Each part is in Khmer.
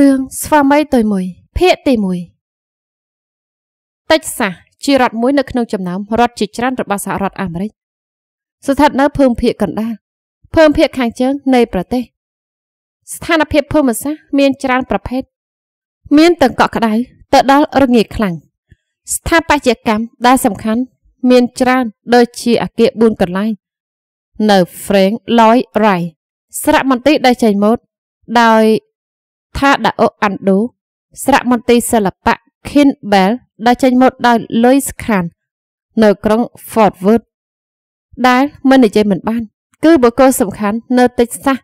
រឿងស្វាមីទុយមួយភាគទី1តិចសាសជារដ្ឋមួយនៅក្នុងចំណោមរដ្ឋជាច្រើនរបស់សហរដ្ឋអាមេរិកស្ថិតនៅភូមិភាគកណ្ដាលភូមិភាគខាងជើងនៃ ប្រទេសស្ថានភាពភូមិសាស្ត្រមានច្រើន ប្រភេទមានទាំងកក់ក្ដៅទៅដល់រងា ខ្លាំងស្ថាបត្យកម្មដែលសំខាន់ មានច្រើន ដូចជាអគារ4កន្លែងនៅ Frank Lloyd Wright ស្រៈមន្ទីរដែលចេញម៉ូដដោយថាដាអូអាន់ដូ ស្រាក់មន្ទីរសិល្បៈ Kinbell ដែលចេញមកដោយ Louis Kahn នៅក្រុង Fort Worth ដែលមិននិយាយមិនបាន គឺបុគ្គលសំខាន់ នៅតិចសាស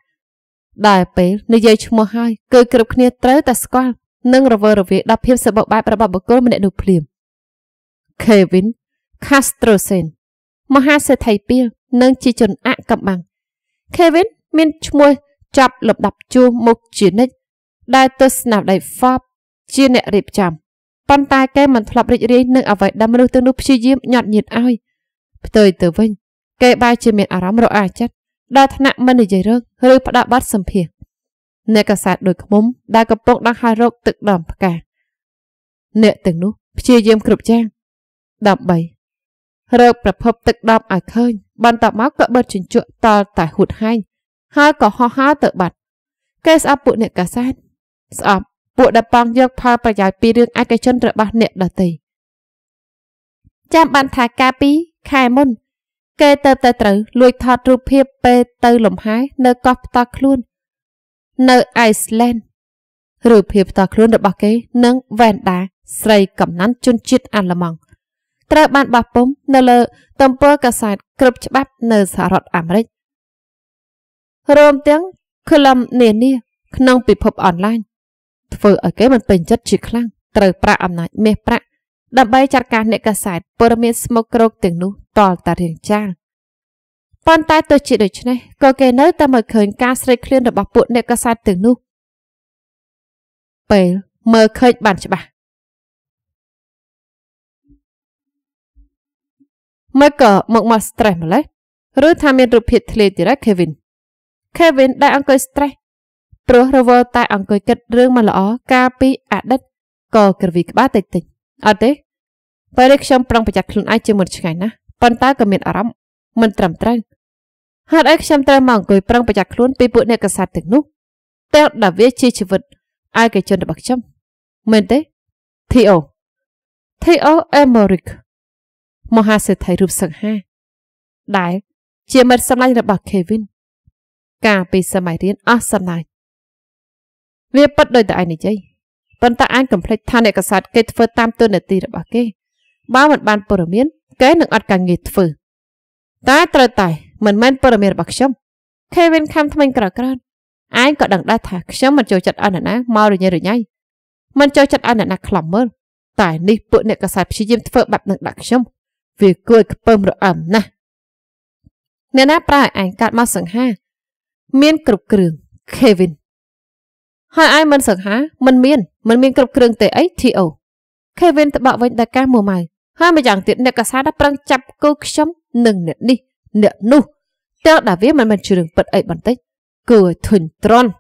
ដែលពេលនិយាយឈ្មោះហើយគឺ គ្រប់គ្នាត្រូវតែស្គាល់និងរវើរវាយដល់ភាពសម្បូរបែបរបស់បុគ្គលម្នាក់នោះភ្លាម Kevin Castrosen មហាសេដ្ឋីពាលនិងជាជនអកំបាំង Kevin មានឈ្មោះចាប់លំដាប់ជួរមុខជានិច្ចដែលទស្សនាដីហ្វបជាអ្នករៀបចំប៉ុន្តែគេមិនធ្លាប់រីករាយនឹងអ្វីដែលមនុស្សទាំងនោះព្យាយាមញាត់ញៀនឲ្យផ្ទុយទៅវិញគេបែរជាមានអារម្មណ៍រអាចិត្តដល់ថ្នាក់មិននិយាយរឿងឬផ្ដាល់បាត់សម្ភារអ្នកកសាតដោយ ខ្មុំដែលកំពុងដង្ហែរោគទឹកដំផ្កាអ្នកទាំងនោះព្យាយាមគ្រប់យ៉ាង13រើប្រភពទឹកដំឲ្យឃើញ បន្តមកក៏បិទជញ្ជក់តល់តែហួតហែងហើយក៏ហោះហើរទៅបាត់គេស្អប់ពួកអ្នកកាសែតស្អប់ពួកដែលប៉ងយកផលប្រយោជន៍ពីរឿងឯកជនរបស់អ្នកដទៃចាំបានថាកាលពីខែមុនគេទៅតែត្រូវលួចថតរូបភាពពេលទៅលំហែនៅកោះផ្ទាល់ខ្លួននៅអៃស្លែនរូបភាពផ្ទាល់ខ្លួន របស់គេនិងវ៉ែនដាស្រីកំណាន់ជនជាតិអាល្លឺម៉ង់ត្រូវបានបោះពុំនៅលើទំព័រកាសែតគ្រប់ច្បាប់ នៅសហរដ្ឋអាមេរិករួមទាំងខ្លឹមនានាក្នុងពិភពអនឡាញធ្វើឲ្យគេមិនពេញចិត្តជា ខ្លាំងត្រូវប្រាក់អំណាចមាសប្រាក់ដើម្បីចាត់ការអ្នកកសែតព័ត៌មានស្មុគគ្រោកទាំងនោះតលតារៀងចាលប៉ុន្តែទោះជាដូច្នេះក៏គេនៅតែមិនឃើញការស្រេកឃ្លានរបស់ពួកអ្នកកសែតទាំងនោះពេលមើលឃើញបានច្បាស់មកក៏មកមក stress ម្លេះឬថាមានរូបភាពធ្លាយទៀតហើយ Kevin Kevin ដែលអង្គុយ stress ព្រោះរវល់តែអង្គុយគិតរឿងមិនល្អ កាលពីអតីតក៏ក្រវីក្បាលតិចតិចអត់ទេពេលនេះខ្ញុំប្រុងប្រយ័ត្នខ្លួនឯងជាមុនឆ្ងាយណាស់ប៉ុន្តែក៏មានអារម្មណ៍មិនត្រឹមត្រូវហេតុអីខ្ញុំត្រូវមកអង្គុយប្រឹងប្រយ័ត្នខ្លួនពីពួកអ្នកកសាត់ទាំងនោះតែដល់វាជាជីវិតឯកជនរបស់ខ្ញុំមែនទេ Theo Theo Emerick មហាសេដ្ឋីរូបសង្ហាដែលជាមិត្តសម្លាញ់របស់ Kevin កាលពីសម័យរៀនអស់សម្លាញ់វាពិតដោយតែឯងនិយាយប៉ុន្តែអញកំភ្លេចថាអ្នកកសែតគេធ្វើតាមទូនាទីរបស់គេបើមិនបានព័ត៌មានគេនឹងអត់ការងារធ្វើតែត្រូវតែមិនមែនព័ត៌មានរបស់ខ្ញុំ Kevin ខំថ្មិញក្រក្រត់ឯងក៏ដឹងដែរថាខ្ញុំមិនចូលចិត្តអនណាមករញ៉េរញ៉ៃមិនចូលចិត្តអនណាខ្លំមើលតែនេះពួកអ្នកកសែតព្យាយាមធ្វើបាត់នឹងដាក់ខ្ញុំវាគួរខ្ពើមរអឹមណាស់អ្នកណាប្រើឲ្យឯងកាត់មកសង្ហា មានគ្រប់គ្រឿង Kevin ហើយឯងមិនសឹកហាមិនមានមិនមានគ្រប់គ្រឿងទេអី TO Kevin តបវិញ ដល់កាសមួម៉ៅហើយម្យ៉ាងទៀតអ្នកកសាដល់ប្រឹងចាប់គោខ្ញុំនិងអ្នកនេះអ្នកនោះទាំងដែលវាមិនមែនជឿរឿងពិតអីបន្តិចគឺឲ្យធុញទ្រាន់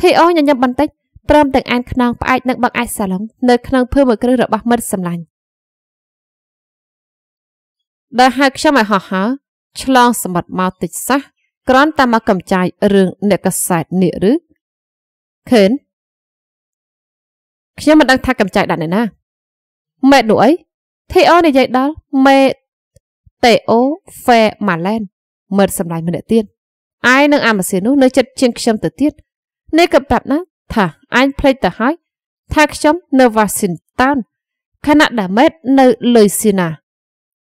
TO ញញឹមបន្តិចព្រមទាំងអានខ្នងផ្អែកនិងបាក់អាយសាឡុងនៅក្នុងភើមួយគ្រឹះរបស់មិត្តសម្លាញ់ដែលហៅខ្ញុំឲ្យហោះហើរឆ្លងសម្បត្តិមកតិចសោះក្រាន់តែមកកំចាយរឿងអ្នកកសែតនេះឬខេនខ្ញុំមិនដឹងថាកម្ចៅដាក់នៅណាមេតនោះអីធីអូនិយាយដល់មេតតេអូហ្វេម៉ាឡែន មើលសម្លាញ់ម្នាក់ទៀតឯនឹងអាម៉ាស៊ីននោះនៅ ចិត្តជាងខ្ញុំទៅទៀតនេះក៏ប្រាប់ណាថាអញភ្លេចទៅហើយថាខ្ញុំនៅវ៉ាស៊ីនតានខណៈដែលមេត នៅលុយស៊ីណា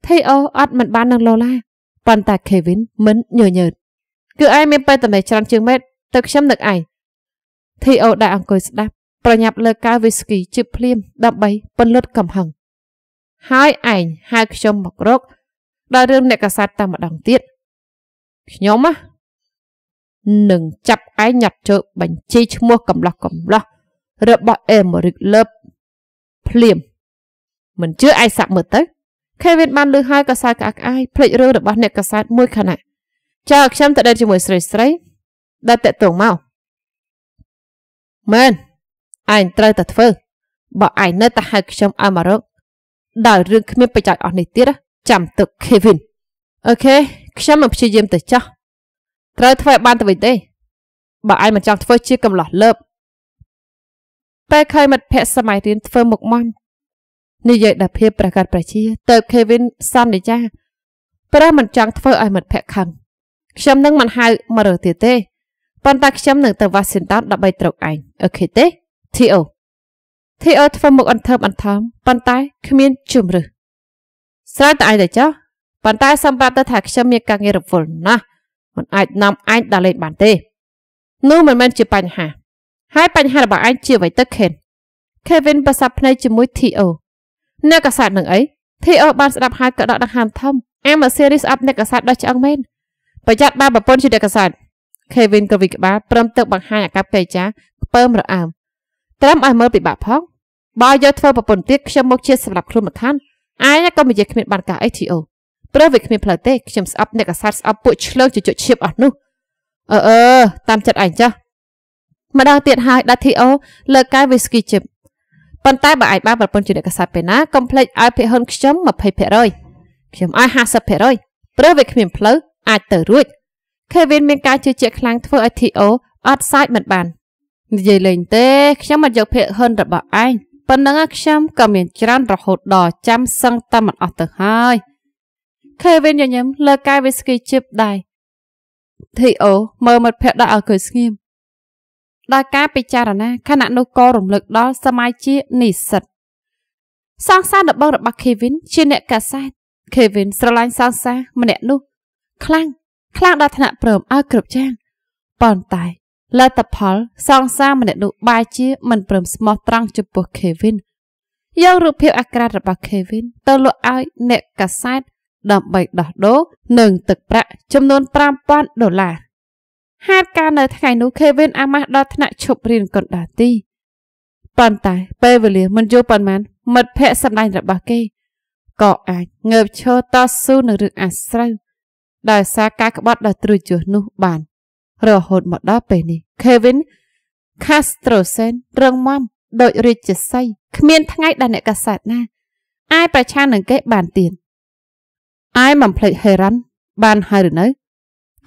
ធីអូអត់មិនបាននឹងឡូឡាប៉ុន្តែខេវិនមិនញញើតគឺឯងមានបេតមេច្រើនជាងមេតទៅខ្ញុំនឹកឯងធីអូដែលអង្គុយស្ដាប់ប្រញាប់លើកៅវីស្គីជឹបភ្លាមដើម្បីពន្លត់កំហឹងហើយឯងហៅខ្ញុំមករកដល់រឿងអ្នកកសាត់តែម្ដងទៀតខ្ញុំហ៎នឹងចាប់ឯងញាត់ជើបញ្ជីឈ្មោះកំឡោះកំឡោះរបស់អេមរិកលើបភ្លាមមិនជឿឯងសាប់មើលទៅខេវិនបានលើហើយក៏សើក្អាកក្អាយភ្លេចរឿងរបស់អ្នកកសែតមួយខណៈចៅខ្ញុំទៅដេកជាមួយស្រីស្រីដែលតាក់ទងមកមែនឯងត្រូវតែធ្វើ បើឯងនៅតែហៅខ្ញុំឲ្យមករកដោយរឿងគ្មានប្រយោជន៍អស់នេះទៀតចាំទឹក Kevin អូខេខ្ញុំនឹងព្យាយាមទៅចោះត្រូវធ្វើបានទៅវិញទេ បើឯងមិនចង់ធ្វើជាកំឡោះលើបពេលឃើញមិត្តភ័ក្ដិសម័យរៀនធ្វើមុខមន់និយាយដល់ភាពប្រកាសប្រជាទៅ Kevin សន្យាព្រះមិនចង់ធ្វើឲ្យមិត្តភ័ក្ដិខឹងខ្ញុំនឹងមិនហៅមករកទៀតទេប៉ុន្តែខ្ញុំនឹងទៅ Washington ដើម្បីត្រកឯងអូខេទេ TO TO ធ្វើមុខអន្ថើបអន្ថមប៉ុន្តែគ្មានជំរឹះស្រ័យតឯងទៅចុះប៉ុន្តែ សម្រាប់ទៅថាខ្ញុំមានការងាររវល់ណាស់មិនអាចនាំឯងដល់លេងបានទេនោះមិនមែនជាបញ្ហាហើយបញ្ហារបស់ឯងជាអ្វីទៅ Ken Kevin ប្រសាភ្នែកជាមួយ TO អ្នកកសាតនឹងអី TO បានស្ដាប់ហើយក៏ដកដង្ហើមធំ Emma Series ស្អាប់អ្នកកសាតដល់ឆ្អឹងមែនប្រយ័ត្នបើប្រពន្ធជាអ្នកកសាត Kevin ក៏វិក្បាលព្រមទឹកបង្ហាញអាកប្បកិរិយាខ្ពើមរអើមត្រឹមឲ្យមើលពិបាកផងបើយកធ្វើប្រពន្ធទៀតខ្ញុំមកជាសម្រាប់ខ្លួនមកឋានអាយក៏មិនជាគ្មានបានកាសអី TO ព្រោះវាគ្មានផ្លូវទេខ្ញុំស្អប់អ្នកកសាតស្អប់ពួកឆ្លើកជជុកឈៀបអស់នោះអឺអឺតាមចិត្តឯងចាស់ម្ដងទៀតហើយ ដាធីអូ លើកកាយវីស្គីជិបប៉ុន្តែបើឯងបានប្រពន្ធជាអ្នកកសាតពេលណាកុំភ្លេចឲ្យភិហ៊ុនខ្ញុំ20%ខ្ញុំឲ្យ50%ព្រោះវាគ្មានផ្លូវអាចទៅរួច Kevin មានការជឿជាក់ខ្លាំងធ្វើឲ្យ Theo អត់សាច់មិនបាននិយាយលេងទេ ខ្ញុំមិនយកភាកហ៊ុនរបស់ឯងប៉ុណ្ណឹងខ្ញុំក៏មានច្រើនរហូតដល់ចាំសឹងតែមិនអស់ទៅហើយ Kevin ញញឹមលើកាយវីស្គីជីបដែរ Theo មើលមិត្តភ័ក្តិដល់ឲ្យឃើញស្ងៀមដោយការពិចារណាខណៈនោះក៏រំលឹកដល់សមាជិកនិស្សិតសង្សារដបងរបស់ Kevin ជា អ្នកកាសែត Kevin ស្រឡាញ់សង្សារម្នាក់នោះខ្លាំងខ្លាំងដល់ថ្នាក់ព្រមឲ្យគ្រប់យ៉ាងប៉ុន្តែលទ្ធផលសងសារម្នាក់នោះបែរជាមិនព្រមស្មោះត្រង់ចំពោះ Kevin យករូបភាពអាក្រាតរបស់ Kevin ទៅលក់ឲ្យអ្នកកាសែតដើម្បីដោះដូរនឹងទឹកប្រាក់ចំនួន5000ដុល្លារហេតុការណ៍នៅថ្ងៃនោះ Kevin អាម៉ាស់ដល់ថ្នាក់ឈប់រៀនកណ្ដាលទីប៉ុន្តែពេលវេលាមិនយូរប៉ុន្មាន មិត្តភ័ក្ដិសម្ដែងរបស់គេក៏អាចងើបឈរតស៊ូនឹងរឿងអាស្រូវដោយសារការក្បត់ដ៏ទ្រុជោះនោះបាន រហូតមកដល់ពេលនេះ Kevin Castrosen រឹងមាំដោយរាជស័យគ្មានថ្ងៃដែលអ្នកកសែតណា អាចប្រឆាំងនឹងគេបានទៀតអាយមិនភ្លេចហេរ៉ាន់បានហើយឬនៅ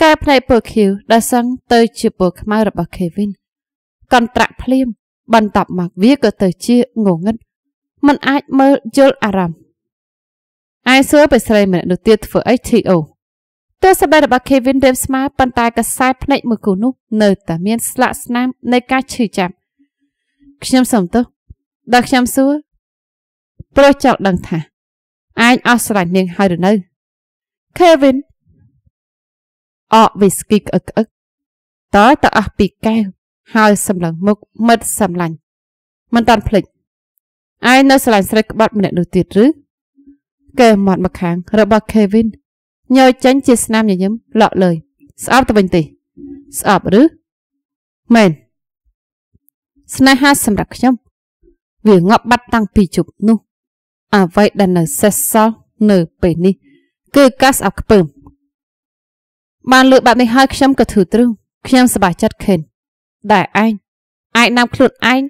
កែផ្នែកពើខៀវដែលសឹងទៅជាពើខ្មៅរបស់ Kevin កន្ត្រាក់ភ្លាម បន្ទាប់មកវាក៏ទៅជាងងឹតមិនអាចមើលយល់អារម្មណ៍អាយសួរបិស្រីម្នាក់នោះទៀតធ្វើអី TO ទើសម្ដែងរបស់ Kevin រៀបស្មើប៉ុន្តែកសែតភ្នែកមួយគូនោះនៅតែមានស្លាកស្នាមនៃការឈឺចាប់ខ្ញុំសុំទោសដល់ខ្ញុំសួរប្រុសចောက်ដឹងថាឯងអស់ស្រាច់នាងហើយឬនៅ Kevin អកវីស្គីក្អឹកក្អឹកតើតើអស់ពីកែវហើយសម្លឹងមុខមិត្តសម្លាញ់មិនតាន់ភ្លេចឯងនៅស្រឡាញ់ស្រីក្បត់ម្នាក់នោះទៀតឬកែមាត់មកខាងរបស់ Kevin ញយចេញជាស្នាមញញឹមលក់លើយស្អប់ទៅវិញទេ ស្អប់ឬមែនស្នេហាសម្រាប់ខ្ញុំ វាងាប់បាត់តាំងពីជប់នោះអ្វីដែលនៅសេសសល់នៅពេលនេះ គឺការស្អប់ខ្ពើមបានលើបែបនេះហើយខ្ញុំក៏ធឺទ្រឹងខ្ញុំសប្បាយចិត្តខេនដែលឯងអាចនាំខ្លួនឯង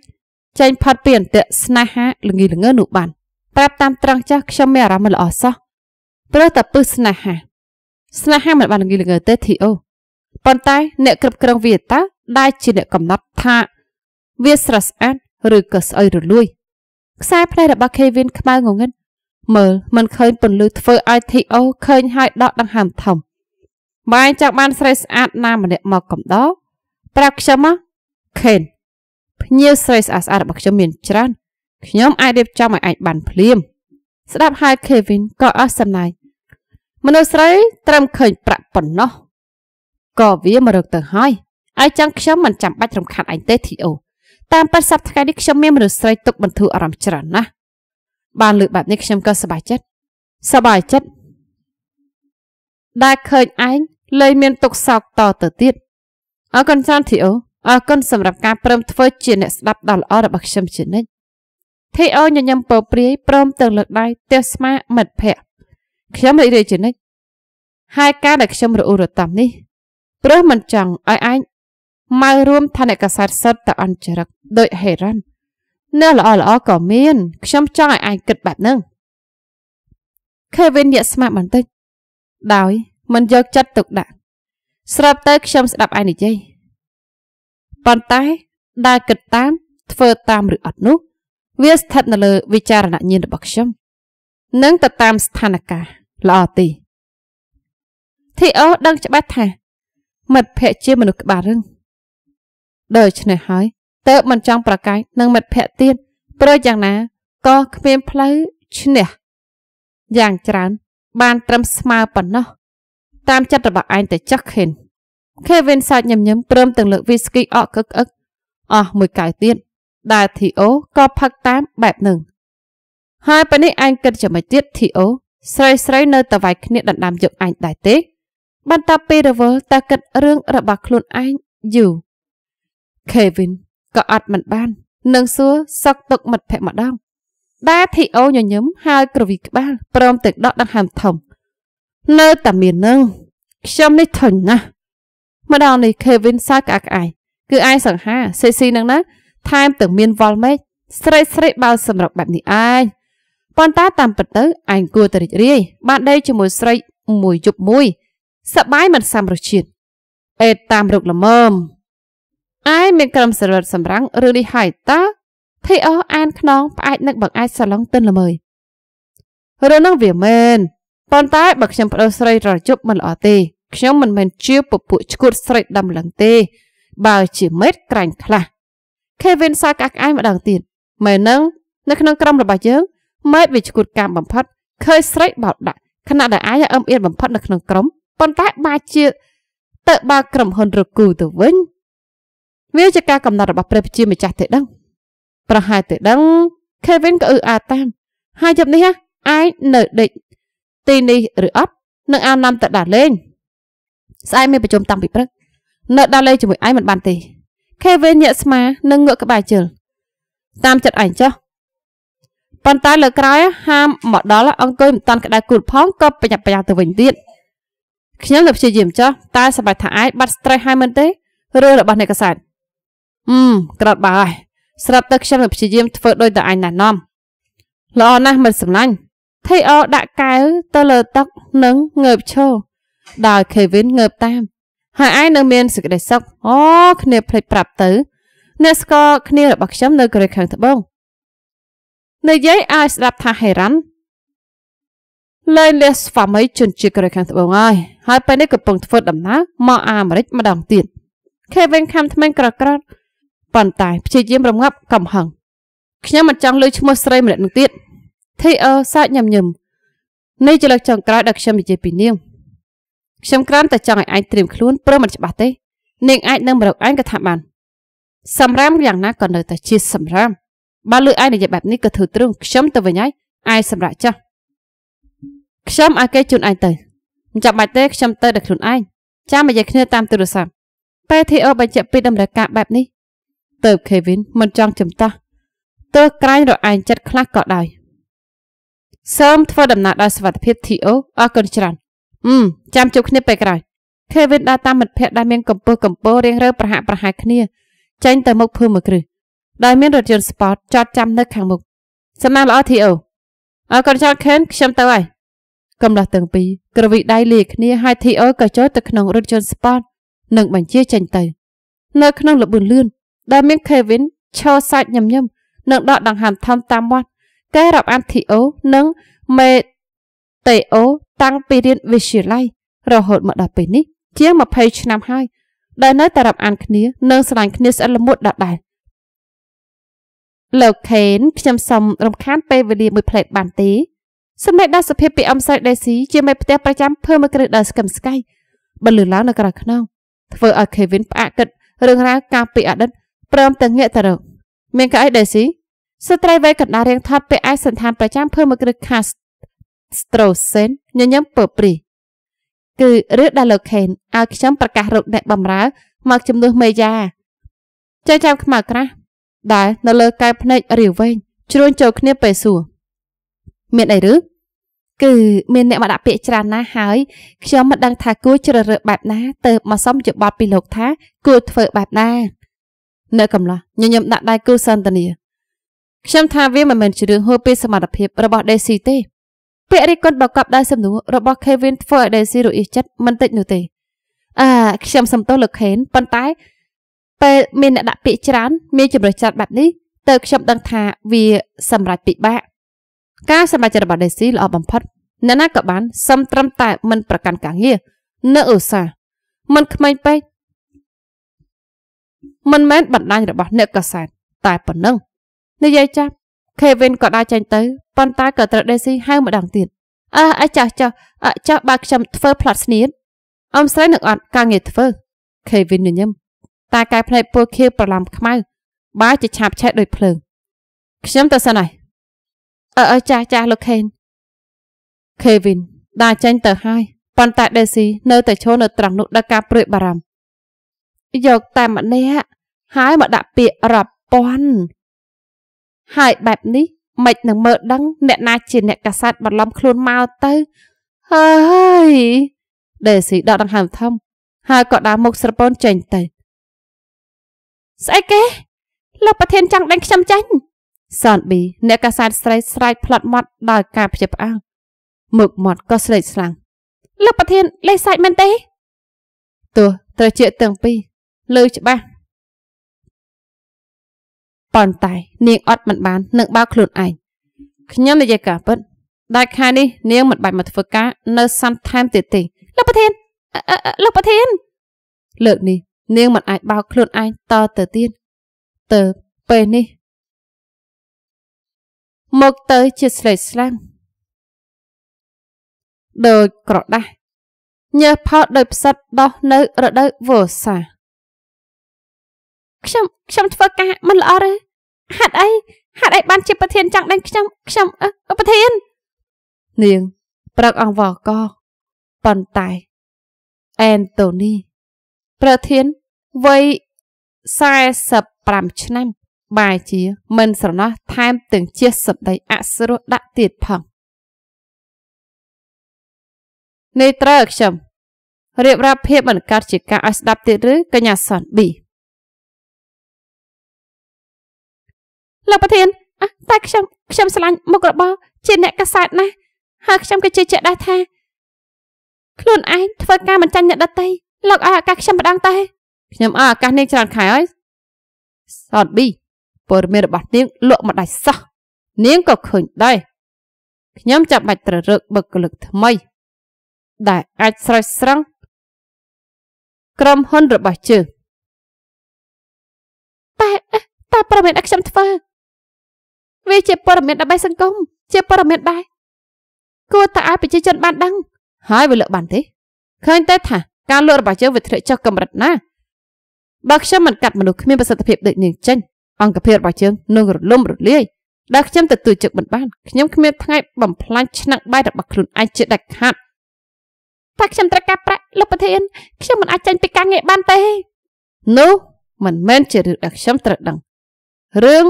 ចេញផុតពីអន្ទាក់ស្នេហាល្ងីល្ងើនោះបានប្រាប់តាមត្រង់ចាស់ខ្ញុំមានអារម្មណ៍មិនល្អសោះព្រោះតែពឹសស្នេហា ស្នេហាមិនបានល្ងីល្ងើទេធីអូប៉ុន្តែអ្នកគ្រប់គ្រងវាតាដែលជាអ្នកកំណត់ថាវាស្រស់ស្អាតឬក៏ស្អុយរលួយខ្សែភ្នែករបស់ Kevin ខ្មៅងងឹតមើលមិនឃើញពន្លឺធ្វើឲ្យ TO ឃើញហើយដកដង្ហើមធំបាយចង់បានស្រីស្អាតណាម្នាក់មកកំដរប្រាប់ខ្ញុំមក Ken ភ្ញៀវស្រីស្អាតស្អាតរបស់ខ្ញុំមាន ច្រើនខ្ញុំអាចរៀបចំឲ្យអាចបានភ្លាមស្ដាប់ហើយ Kevin ក៏អស់សំណាយមនុស្សស្រីត្រឹមឃើញប្រាក់ប៉ុណ្ណោះក៏វាមករកទៅហើយឯចឹងខ្ញុំមិនចាំបាច់រំខានឯងទេ TO តាមប៉ិតសប្តាហ៍នេះខ្ញុំមានមនុស្សស្រីទុកបន្ធូរអារម្មណ៍ច្រើនណាស់បាន លើបែបនេះខ្ញុំក៏សប្បាយចិត្តសប្បាយចិត្តដែលឃើញឯងលែងមានទុកសោកតទៅទៀតអរគុណច្រើន TO អរគុណសម្រាប់ការព្រម ធ្វើជាអ្នកស្ដាប់ដ៏ល្អរបស់ខ្ញុំជានិច្ចធីអូញញឹមពព្រាយព្រមទាំងលើកដៃទះស្មាមិត្តភ័ក្តិខ្ញុំរីករាយជានិច្ចហើយការដែលខ្ញុំរអ៊ូរទាំនេះព្រោះមិនចង់ឲ្យឯងម៉ៅរួមឋានកសែតសិតតអន្តចរិកដោយហេរ៉ាន់នៅល្អល្អក៏មាន ខ្ញុំចង់ឲ្យឯងគិតបែបហ្នឹងខេវិនញាក់ស្មាបន្តិច ដោយមិនយកចិត្តទុកដាក់ស្រាប់តែខ្ញុំស្ដាប់ឯងនិយាយប៉ុន្តែដើរគិតតាមធ្វើតាមឬអត់នោះវាស្ថិតនៅលើវិចារណញ្ញាណរបស់ខ្ញុំនិងទៅតាមស្ថានភាពល្អទីធីអូដឹងច្បាស់ថា មិត្តភ័ក្តិជាមនុស្សក្បាលរឹងដូច្នេះហើយតើមិនចង់ប្រកែកនឹងមិត្តភ័ក្តិទៀតព្រោះយ៉ាងណាក៏គ្មានផ្លូវឈ្នះយ៉ាងច្រើនបានត្រឹមស្មើប៉ុណ្ណោះតាមចិត្តរបស់ឯងទៅចុះខេនខេវិនសោចញញឹមព្រមទាំងលើកវីស្គីអកកឹកអឹកអស់មួយកៅទៀតដែលធីអូក៏ផឹកតាមបែបនឹងហើយប៉នេះឯងគិតយ៉ាងម៉េចទៀតធីអូស្រីស្រីនៅតវ៉ៃគ្នាដណ្ដើមយកឯងដែរទេបានតាពេលរវល់តើគិតរឿងរបស់ខ្លួនឯងយូ Kevin ក៏អត់មិនបាននឹងសួរសឹកទុកមិត្តភ័ក្ដិម្ដងដែលធីអូញញឹមហើយក្រវីក្បាលព្រមទាំងដកដង្ហើមធំនៅតែមាននឹងខ្ញុំនេះធុញណាស់ម្ដងនេះ Kevin សើចក្អាកក្អាយគឺឯងសង្ហាសេស៊ីនឹងណាថែមទាំងមានវល់មេឃស្រីស្រីបើសម្រុកបែបនេះឯងប៉ុន្តែតាមពិតទៅឯងគួរតែរីករាយបានដេកជាមួយស្រីមួយយប់មួយសបាយមិនសមរសជាតិអេតតាមរុកល្មមឯងមានក្រុមសរិទ្ធសម្រាំងឬនេះហើយតាធីអូអានខ្នងផ្អែកនឹកបង្អែកសាឡុងទិនល្មើយរឿងនឹងវាមែនប៉ុន្តែបើខ្ញុំប្តូរស្រីរយប់មិនល្អទេ ខ្ញុំមិនមែនជាពពួកឈួត ស្រីដំឡើងទេ បើ ជាមេតក្រាញ់ខ្លះ Kevin សើកាក់ក្អាយម្ដងទៀតមែននឹងនៅក្នុងក្រុមរបស់យើងម៉ែតវាឈួតកម្មបំផុតឃើញស្រីបោតដាក់ខណៈដែលអាយអឹមអៀនបំផុតនៅក្នុងក្រុមប៉ុន្តែបាជាទៅបើក្រុមហ៊ុនរកូទៅវិញ វាជាការកំណត់របស់ព្រះជាម្ចាស់ទេដឹង ប្រហែលទេដឹង Kevin ក៏អឺអាតាមហើយយប់នេះអាយនៅដេកទីនេះឬអត់នឹងអានណាំទៅដាស់លេងស្អែកមានប្រជុំតាំងពីព្រឹក នៅដាស់លេងជាមួយអាយមិនបានទេខេវេញាក់ស្មានិងងក់ក្បាលជិលតាមចិត្តអញចុះប៉ុន្តែលើក្រោយហាមមកដល់អង្គុយមិនតាន់ក្តៅគូតផងក៏ប្រញាប់ប្រញាល់ទៅវិញទៀតខ្ញុំនៅព្យាយាមចុះតែសម្រាប់ថាអាចបាត់ stress ហើយមិនទេរឿងរបស់អ្នកកសែតអឺក្រត់បើហើយស្រាប់តែខ្ញុំនៅព្យាយាមធ្វើដោយតែអញណែនាំល្អណាស់មិនសម្លាញ់ TO ដាក់កែវទៅលើតុនិងងើបឈរដោយ Kevin ងើបតាមហើយឯងនៅមានសេចក្តីសុខអូគ្នាភ្លេចប្រាប់ទៅអ្នកស្គាល់គ្នារបស់ខ្ញុំនៅកូរ៉េខាងត្បូងនិយាយឲ្យស្ដាប់ថាហេរ៉ាន់លែងលះស្វាមីជនជាតិកូរ៉េខាងត្បូងហើយហើយពេលនេះកំពុងធ្វើដំណើរមកអាមេរិកម្ដងទៀត Kevin ខំថ្មែងក្រក្រត់ប៉ុន្តែព្យាយាមរងាប់កំហឹងខ្ញុំមិនចង់លើឈ្មោះស្រីម្នាក់នឹងទៀត T.O. សាច់ញញឹមនេះជាលើកចុងក្រោយដែលខ្ញុំនិយាយពីនាងខ្ញុំគ្រាន់តែចង់ឲ្យឯងត្រៀមខ្លួនព្រមមិនច្បាស់ទេនាងអាចនឹងមករកឯងក៏ថាបាន សម្រាមយ៉ាងណាក៏នៅតែជាសម្រាមបើលើឯងនិយាយបែបនេះក៏ធូរទ្រឹងខ្ញុំទៅវិញហើយឯងសម្រាប់ចាស់ខ្ញុំឲ្យគេជូនឯងទៅមិនចាំបាច់ទេខ្ញុំទៅដល់ខ្លួនឯងចាំនិយាយគ្នាតាមទូរស័ព្ទ PTO បញ្ជាក់ពីតម្រូវការបែបនេះទៅ Kevin មិនចង់ចំតោះទើបក្រែងរឯងចិត្តខ្លះក៏ដោយសូមធ្វើដំណើរដល់សវត្ថភាព TO អរគុណច្រើនអឺចាំជួបគ្នាពេលក្រោយ Kevin ដើរតាមមិត្តភ័ក្តិដែលមានកម្ពស់កម្ពស់រៀងរើប្រហាក់ប្រហែលគ្នាចេញទៅមុខភូមិមួយគ្រឹះដោយមានរថយន្ត Sport ចតចាំនៅខាងមុខសំណាងល្អ TO អើកូនចោត Ken ខ្ញុំទៅហើយកំឡោះទាំងពីរក្រវិដៃលាគ្នា ហើយ TO ក៏ចូលទៅក្នុងរថយន្ត Sport និងបញ្ជាចេញទៅនៅក្នុងលបឿនលឿនដែលមាន Kevin ឈរសាច់ញញឹមនិងដកដង្ហើមធំតាមមាត់គេរាប់អាន TO និងមេតេអូតាំងពីរៀនវិទ្យាល័យរហូតមកដល់ពេលនេះ ជាង20ឆ្នាំហើយដែលនៅតែរាប់អានគ្នានិងស្រឡាញ់គ្នាស្អិតល្មួតដដែលលោកខេនខ្ញុំសូមរំខាន ពេលវេលាមួយផ្លែតបានទេសម្ដេចដាសុភាពពីអំសៃដេស៊ីជាមេផ្ទះប្រចាំភើមកគ្រឹះដល់ស្កឹមស្កៃបលឺឡើងនៅក្រៅខ្នងធ្វើឲ្យខេវិនផ្អាកគិតរឿងរ៉ាវកាលពីអតីតព្រមទាំងងាកទៅរកមានកៅអីដេស៊ីស្ត្រីវ័យកណ្ដាលរៀងថត់ពាក់ឯកសន្តានប្រចាំភើមកគ្រឹះខាសស្ត្រូសេនញញឹមពើព្រីគឺឬដាឡូខេនឲ្យខ្ញុំប្រកាស រកអ្នកបំរើមកជំនួសមេយ៉ាចៃចាប់ខ្មៅក្រាស់ដែលនៅលើកែភ្នែករាវវែងជ្រួញចូលគ្នាពេលសួរមានអីឬគឺមានអ្នកមកដាក់ពាក្យច្រើនណាស់ហើយខ្ញុំមិនដឹងថាគួរជ្រើសរើសបែបណាទៅមកសុំយោបល់ពីលោកថាគួរធ្វើបែបណា នៅកំឡោះញញឹមដាក់ដៃគូសន្តានាខ្ញុំថាវាមិនមែនជារឿងហួសពីសមត្ថភាពរបស់ដេស៊ីទេពាក្យរិះគន់បកប់ដោយសំណួររបស់ Kevin ធ្វើឲ្យ Daisy រអ៊ីសចិត្តមិនតិចនោះទេ អា ខ្ញុំសំទោសលោក Kane ប៉ុន្តែពេលមានអ្នកដាក់ពាក្យច្រើន មានជំរើសច្រើនបែបនេះតើខ្ញុំដឹងថាវាសម្រាប់ពិបាក ការសម្រេចរបស់ Daisy ល្អបំផុតអ្នកណាក៏បានសំត្រឹមតែមិនប្រកាន់ការងារនៅឧស្សាហ៍មិនក្មេងពេកមិនមែនបណ្ដាញរបស់អ្នកកសែតតែប៉ុណ្ណឹងនិយាយចាស់ Kevin ក៏ដើរចេញទៅប៉ុន្តែក៏ត្រូវ Daisy ហៅម្ដងទៀតអើអីចាស់ចាស់អើចាស់បើខ្ញុំធ្វើផ្លាត់ស្នៀតអ៊ំស្រីនឹងអត់ការងារធ្វើ Kevin ញញឹមតែកែភ្នែកពូខៀវប្រឡំខ្មៅបើជាឆាបឆេះដូចភ្លើងខ្ញុំទៅសិនហើយអើអើចាស់ចាស់លោក Kane Kevin ដើរចេញទៅហើយប៉ុន្តែ Daisy នៅតែឈរនៅត្រង់នោះដោយការព្រួយបារម្ភយកតែម្នាក់ហើយមកដាក់ពាក្យរាប់ពាន់ហើយបែបនេះមិននឹងមើលដឹងអ្នកណាជាអ្នកកាសែតបន្លំខ្លួនមកទៅហើយដេស៊ីដកដង្ហើមធំហើយក៏ដើរមុខស្រពូនចេញទៅស្អីគេលោកប្រធានចង់ដេញខ្ញុំចេញសនប៊ីអ្នកកាសែតស្រីស្រែកផ្លត់មាត់ដោយការព្យាផ្អើលមុខមាត់ក៏ស្រេកស្លាំងលោកប្រធានលេខសាច់មែនទេទោះត្រជាទាំងពីរលើច្បាស់ប៉ុន្តែនាងអត់មិនបាននឹងបើខ្លួនឯងខ្ញុំនិយាយការពិតដាច់ខែនេះនាងមិនបាច់មកធ្វើការ នៅសន្តានទៀតទេលោកប្រធានលោកប្រធាន លើកនេះ នាងមិនអាចបោកខ្លួនឯងតទៅទៀតទៅពេលនេះមកទៅជាស្លេកស្លាំងដោយក្រដាស់ញើសផុសដោយផ្សិតដោះនៅរដូវវស្សាខ្ញុំខ្ញុំធ្វើការមិនល្អឬហេតុអីហេតុអីបានជាប្រធានចង់ដេញខ្ញុំខ្ញុំប្រធាននាងព្រឹកអង្វរកប៉ុន្តែអែនតូនី ប្រធានវ័យ45ឆ្នាំបែជា មិនស្រណោះថែមទាំងជាសម្ដីអសរោះដាក់ទៀតផងនេះត្រូវខ្ញុំរៀបរាប់ភាពមិនកើតជាការឲ្យស្ដាប់ទៀតឬកញ្ញាសនប៊ីលោកប្រធានតែខ្ញុំខ្ញុំស្រឡាញ់មុខរបរជាអ្នកកសែតណាស់ហើយខ្ញុំក៏ជឿជាក់ដែរថាខ្លួនឯងធ្វើការមិនចាញ់អ្នកដតីលោកឲ្យឱកាសខ្ញុំម្ដងតែខ្ញុំឲ្យឱកាសនាងច្រើនខែហើយសតប៊ីព័ត៌មានរបស់នាងលក់មួយដាច់សោះនាងក៏ឃើញដែរខ្ញុំចាប់បាច់ត្រូវរឹកបឹកកលឹកថ្មី ដែលអាចស្រោចស្រង់ក្រុមហ៊ុនរបស់ជើងតែតែប្រមានឲ្យខ្ញុំធ្វើវាជាព័ត៌មានដើម្បី សង្គមជាព័ត៌មានដែរគួរតែឲ្យប្រជាជនបានដឹង ហើយវាលើកបានទេឃើញតែថាការលក់របស់យើងវាធ្លាក់ចុះកម្រិតណាបើខ្ញុំមិនកាត់មនុស្សគ្មានប្រសិទ្ធភាពដូចនាងចេញអង្គភាពរបស់យើងនឹងរលំរលាយដែលខ្ញុំទទួលជឹកមិនបានខ្ញុំគ្មានថ្ងៃបំផ្លាញឆ្នាំងបាយរបស់ខ្លួនឯងជាដាច់ខាតតែខ្ញុំត្រូវការប្រាក់លោកប្រធាន ខ្ញុំមិនអាចចាញ់ពីការងារបានទេនោះមិនមែនជារឿងដែលខ្ញុំត្រូវដឹងរឿង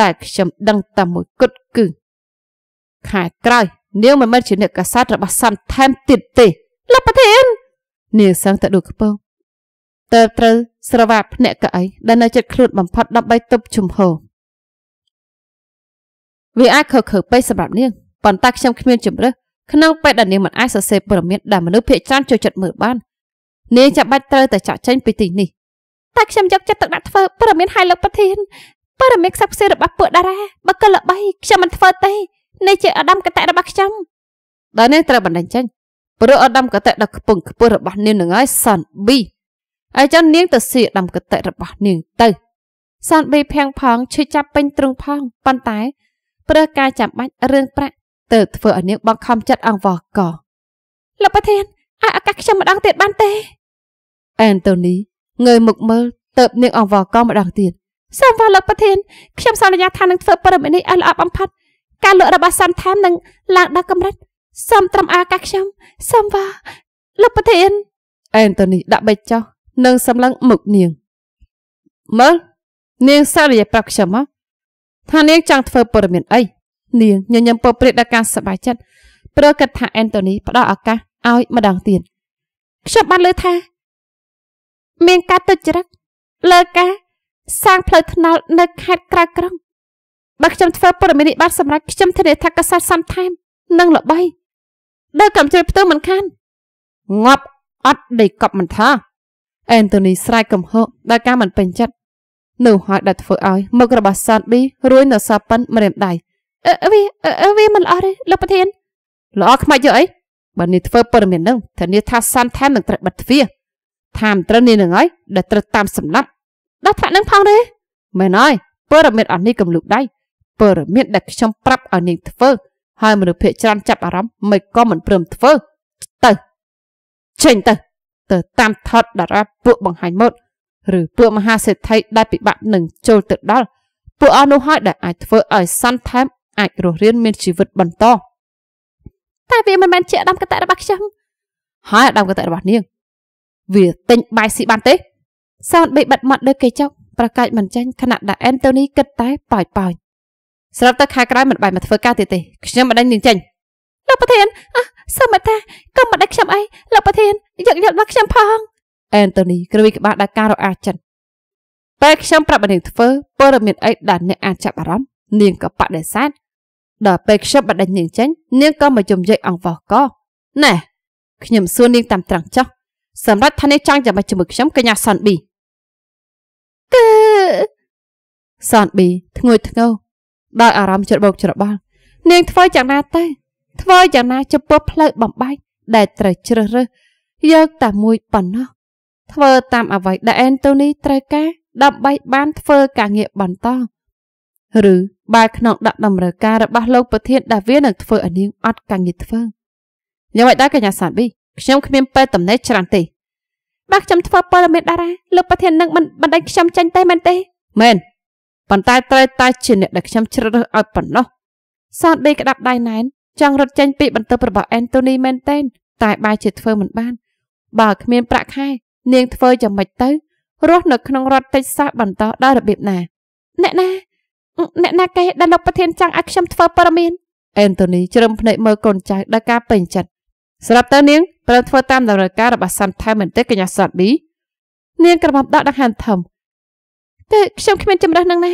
ដែលខ្ញុំដឹងតែមួយគត់គឺខែក្រោយនាងមិនមែនជាអ្នកកាសែតរបស់សាន់ថែមទៀតទេលោកប្រធាននាងសឹងតែដូចខ្ពងតើត្រូវស្រវាភ្នាក់កៅអីដែលនៅចិត្តខ្លួនបំផុតដើម្បីទប់ជំហរវាអាចខើខើពេកសម្រាប់នាងប៉ុន្តែខ្ញុំគ្មានជំរឿក្នុងពេលដែលនាងមិនអាចសរសេរព័ត៌មានដែលមនុស្សភាគច្រើនចូលចិត្តមើលបាននាងចាំបាច់ត្រូវតែចាក់ចែងពីទីនេះតែខ្ញុំយកចិត្តទុកដាក់ធ្វើព័ត៌មានឲ្យលោកប្រធានបរមេខ្សាប់ខ្សែរបស់ពួកតារាបើកិលល្បីខ្ញុំមិនធ្វើទេនេះជាអដាមកតៈរបស់ខ្ញុំដល់នេះត្រូវបណ្ដឹងចេញព្រោះអដាមកតៈដ៏ខ្ពង់ខ្ពស់របស់នាងនឹងហើយសានប៊ីអញ្ចឹងនាងទៅស៊ីអដាមកតៈរបស់នាងទៅសានប៊ីភាំងផងឈឺចាប់ពេញទ្រង់ផងប៉ុន្តែព្រោះការចាំបាច់រឿងប្រាក់ទៅធ្វើឲ្យនាងបង្ខំចិត្តអង្វរកលោកប្រធានអើឱកាសខ្ញុំម្ដងទៀតបានទេអានតូនីងើយមុខមើលទៅនាងអង្វរកម្ដងទៀតសាវ៉ាលោកប្រធានខ្ញុំសន្យាថានឹងធ្វើបរិមាណនេះឲ្យល្អបំផុតការលក់របស់សំថាមនឹងឡើងដល់កម្រិតសំត្រឹមអាកាសខ្ញុំសំវ៉ាលោកប្រធានអែនតូនីដាក់បេចចោះនិងសម្លឹងមុខនាងមើលនាងសន្យាប្រាប់ខ្ញុំហ៎ថានាងចង់ធ្វើព័ត៌មានអីនាងញញឹមពព្រាកដល់ការសប្បាយចិត្តព្រោះគិតថាអែនតូនីផ្ដល់ឱកាសឲ្យម្ដងទៀតខ្ញុំបានលើថាមានការទុច្ចរិតលើការសាងផ្លូវថ្នល់នៅខេត្តក្រៅក្រុងបើខ្ញុំធ្វើព័ត៌មាននេះបានសម្រេចខ្ញុំធានាថាកសាតសំថែមនិងល្បីដែលកំជ្រួយផ្ទុះមិនខានងាប់អត់ដីកប់មិនថាអែនតូនីស្រែកកំហកដោយការមិនពេញចិត្តនោះហើយដែលធ្វើឲ្យមុខរបស់សានប៊ីរួយនៅសាប៉ិនម្រាមដៃអឺវាអឺវាមិនល្អទេលោកប្រធានល្អខ្មាច់យកអីបើនេះធ្វើព័ត៌មាននឹងធានាថាសានថែមនឹងត្រូវបិទទ្វារតាមត្រូវនេះនឹងហើយដែលត្រូវតាមសម្លាប់ដោះថ្នាក់នឹងផងទេមែនហើយពរមិតអត់នេះកំលុកដៃពរមិតដែលខ្ញុំប្រាប់ឲ្យនាងធ្វើហើយមនុស្សភាគច្រើនចាប់អារម្មណ៍មិនក៏មិនព្រមធ្វើទៅចេញទៅទៅតាមថតតារាពួកបង្ហាញម៉ូដឬពួកមហាសេដ្ឋីដែលពិបាកនឹងចូលទៅដល់ពួកអស់នោះហើយដែលអាចធ្វើឲ្យសាន់ថែមអាចរស់រានមាន ជីវិតបន្តតែវាមិនមែនជាអាដាមកតៈរបស់ខ្ញុំហើយអាដាមកតៈរបស់នាង វាទិញបាយស៊ីបានទេសោតបីបាត់មាត់ដូចគេចុកប្រកាសមិនចាញ់ខណៈដែលអែនតូនីគិតតែប៉ោយប៉ោយស្រាប់តែខែក្រោយមិនបាយមកធ្វើការទៀតទេខ្ញុំមិនដេញនឹងចាញ់លោកប្រធានអះសម្មតាកុំមកដេញខ្ញុំអីលោកប្រធានយកយល់ដល់ខ្ញុំផងអែនតូនីគ្រវីក្បាលដល់ការរអាចិនពេលខ្ញុំប្រាប់នាងធ្វើព័ត៌មានអីដែលអ្នកអាចចាប់អារម្មណ៍នាងក៏បដិសេធដល់ពេលខ្ញុំបដិញនាងចេញនាងក៏មកជំយាយអង្វោះកណែខ្ញុំសួរនាងតាមត្រង់ចោះសម្រាប់ថានាងចង់ចាំជាមួយខ្ញុំកញ្ញាសាន់ប៊ីសនប៊ីធ្ងួយធ្ងោដោយអារម្មណ៍ច្របោកច្របល់នាងធ្វើយ៉ាងណាទៅធ្វើយ៉ាងណាចំពោះផ្លូវបំបែកដែលត្រូវជ្រើសរើសយកតែមួយប៉ុណ្ណោះធ្វើតាមអ្វីដែលអែនតូនីត្រូវការ ដើម្បីបានធ្វើការងារបន្តឬបើក្នុងដាក់តម្រូវការរបស់លោកប្រធានដាវៀនឹងធ្វើឲ្យនាងអត់ការងារធ្វើយ៉ាងម៉េចដែរកញ្ញាសានប៊ីខ្ញុំគ្មានពេលតំណែងច្រើនទេបាទខ្ញុំធ្វើព័ត៌មានតារាលោកប្រធាននឹងមិនបណ្ដេញខ្ញុំចេញទេមែនទេមែនប៉ុន្តែត្រូវតែជាអ្នកដែលខ្ញុំជ្រើសរើសឲ្យប៉ុណ្ណោះសនដេកក្តាប់ដៃណែនចង់រត់ចេញពីបន្ទប់របស់អែនតូនីមែនទេ តែបែរជាធ្វើមិនបានបើគ្មានប្រាក់ខែ នាងធ្វើយ៉ាងម៉េចទៅ រស់នៅក្នុងរដ្ឋតិចសាសបន្តដល់របៀបណាអ្នកណាអ្នកណាគេដែលលោកប្រធានចង់ឲ្យខ្ញុំធ្វើព័ត៌មានអែនតូនីជ្រឹមភ្នែកមើលកូនចៅដោយការពេញចិត្តស្រាប់ទៅនាងត្រូវធ្វើតាមតម្រូវការរបស់សាំថែមបន្តិចកញ្ញាសតប៊ីនាងក្រមុំដកដង្ហើមធំតែខ្ញុំគ្មានចម្រើសនឹងណា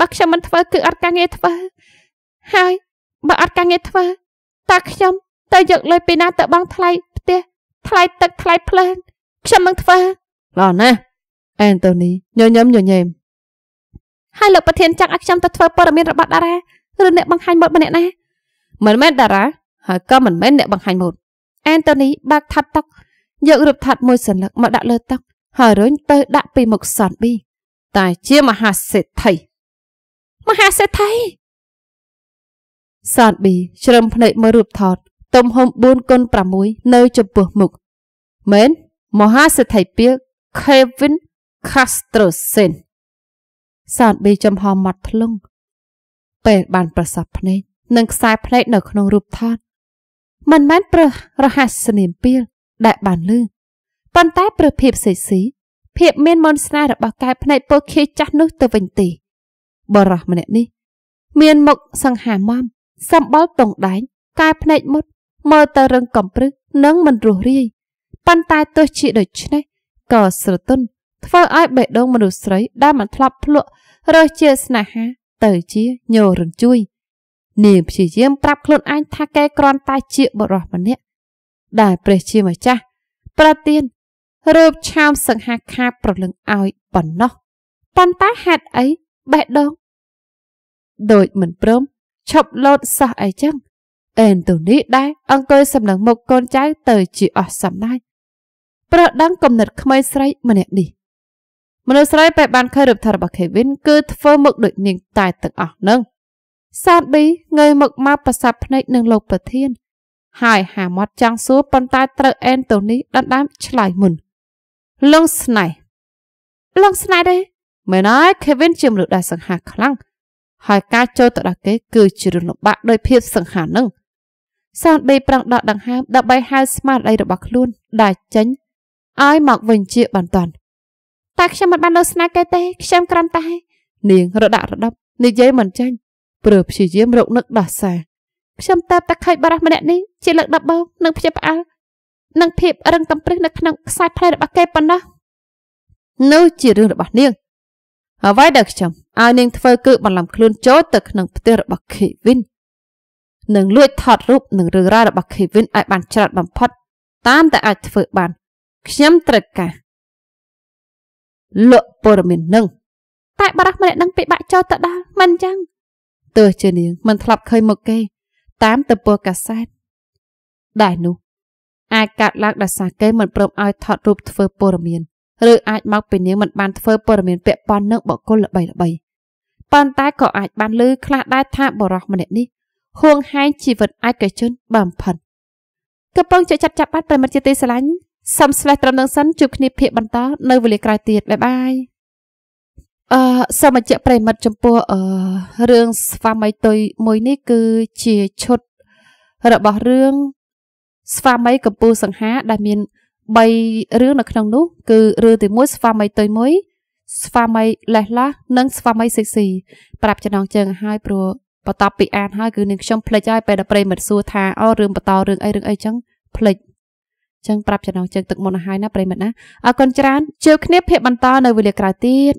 បើខ្ញុំមិនធ្វើ គឺអត់ការងារធ្វើហើយបើអត់ការងារធ្វើតើខ្ញុំទៅយកលុយពីណាទៅបង់ថ្លៃផ្ទះថ្លៃទឹកថ្លៃភ្លើងខ្ញុំនឹងធ្វើល្អណាស់អែនតូនីញញឹមញញែមហើយលោកប្រធានចាក់ឲ្យខ្ញុំទៅធ្វើព័ត៌មានរបស់តារាឬអ្នកបង្ហាញម៉ូតម្នាក់ណាមិនមែនតារាហើយក៏មិនមែនអ្នកបង្ហាញម៉ូតអែនតូនីបើកថាត់តុកយករូបថាត់មួយសន្លឹកមកដាក់លើតុកហើយរុញទៅ ដាក់ពី មុខសនប៊ីតែជាមហាសេដ្ឋីមហាសេដ្ឋីសនប៊ីជ្រឹមភ្នែកមើលរូបថត ទំហំ4គុណ6នៅចំពោះមុខមែនមហាសេដ្ឋីពាក Kevin Castrosen សនប៊ីចំហមាត់ធ្លុងពេលបាន ប្រសពភ្នែកនិងខ្សែភ្នែកនៅក្នុងរូបថតមិនមែនព្រះរហស្សនាមពាលដែលបានលឺប៉ុន្តែព្រះភាពសេចស៊ីភាពមានមន្តស្នេហ៍របស់កែភ្នែកពលខេចាស់នោះទៅវិញទេបរោះម្នាក់នេះមានមុខសង្ហាមមសម្បល់តងដែងកែភ្នែកមុតមើលទៅរឹងកំព្រឹសនិងមិនរស់រាយប៉ុន្តែទោះជាដូច្នេះក៏ស្រទន់ធ្វើឲ្យបេះដូងមនុស្សស្រីដែលមិនធ្លាប់ភ្លក់រើសជាស្នេហាទៅជាញោរញ្ជួយនាងព្យាយាមប្រាប់ខ្លួនឯងថាកែគ្រាន់តែជាបរិសម្នាក់ដែលព្រះជាម្ចាស់ប្រទានរូបឆោមសង្ហាខាប្រលឹងឲ្យប៉ុណ្ណោះប៉ុន្តែហេតុអីបេះដូងដូចមិនព្រមឈប់លោតសោះអីចឹងអេនតូនីដែរអង្គើសម្លឹងមុខកូនចៅទៅជាអស់សំដាយប្រដឹងគំនិតក្មេងស្រីម្នាក់នេះ មនុស្សស្រីពេលបានឃើញរូបថតរបស់ Kevin គឺធ្វើមុខដូចនាងតែទាំងអស់នឹងសាឌីងើយមកមកប្រសាប់ភ្នែកនឹងលោកប្រធានហើយហាមាត់ចង់សួរប៉ុន្តែត្រូវអែនទៅនេះដណ្ដើមឆ្លើយមុនលងស្នៃលងស្នៃទេមែនហើយ Kevin ជាមនុស្សដែលសង្ហាខ្លាំងហើយការចូលទៅដល់គេគឺជារឿងលំបាកដោយភាពសង្ហានឹងសានបេប្រងដកដង្ហើមដើម្បីហៅស្មារតីរបស់ខ្លួនដែលចេញឲ្យមកវិញជាបន្តតែខ្ញុំមិនបានលើស្នេហ៍គេទេខ្ញុំក្រំតែនាងរដាក់រដប់និយាយមិនចាញ់ព្រើព្យាយាមរកនឹកដោះសារខ្ញុំតាមតែខេចបារះម្នាក់នេះជាលើកដំបូងនឹងព្យាផ្អើលនិងភាពរឹងតំប្រឹងនៅក្នុងខ្សែផ្លែរបស់គេប៉ុណ្ណោះនោះជារឿងរបស់នាងអ្វីដែលខ្ញុំឲ្យនាងធ្វើគឺបន្លំខ្លួនចូលទៅក្នុងផ្ទះរបស់ Kevin និងលួចថតរូបនឹងរឿងរ៉ាវរបស់ Kevin ឲ្យបានច្រើនបំផុតតាមតែអាចធ្វើបានខ្ញុំត្រូវការលក់ព័ត៌មាននឹងតែបារះម្នាក់នឹងពិបាកចូលទៅដល់មិនអញ្ចឹងទើសជានាងមិនធ្លាប់ឃើញមុខគេតាមតពើកាសែតដែរនោះ អាចកាត់ឡើងដោយសារគេមិនព្រមឲ្យថតរូបធ្វើព័ត៌មានឬអាចមកពីនាងមិនបានធ្វើព័ត៌មានពាក់ព័ន្ធនឹងបុគ្គលល្បីល្បីប៉ុន្តែក៏អាចបានលឺខ្លះដែរថាបរោះម្នាក់នេះហួងហែងជីវិតឯកជនបំផិនកំពុងចាត់ចាប់បាត់ប្រិមិត្តជាទីស្រឡាញ់សំស្លេះត្រឹមនឹងសិនជួបគ្នាភាកបន្តនៅវេលាក្រោយទៀតបាយបាយអឺសូមបញ្ជាក់ប្រិមិត្តចំពោះអឺរឿងស្វាមីទុយមួយនេះគឺជាឈុតរបស់រឿងស្វាមីកម្ពុជាសង្ហា ដែលមាន3រឿងនៅក្នុងនោះគឺរឿងទី1ស្វាមីទុយមួយ ស្វាមីលេះឡាស់និង ស្វាមីសិកស៊ីប្រាប់ចំណងជើងឲ្យព្រោះបន្ទាប់ពីអានហើយគឺនឹងខ្ញុំភ្លេចហើយពេលដល់ប្រិមិត្តសួរថាអូរឿងបន្តរឿងអីរឿងអីចឹងភ្លេចចឹងប្រាប់ចំណងជើងទឹកមុនឲ្យណាប្រិមិត្តណាអរគុណច្រើនជួបគ្នាភាពបន្តនៅវេលាក្រោយទៀត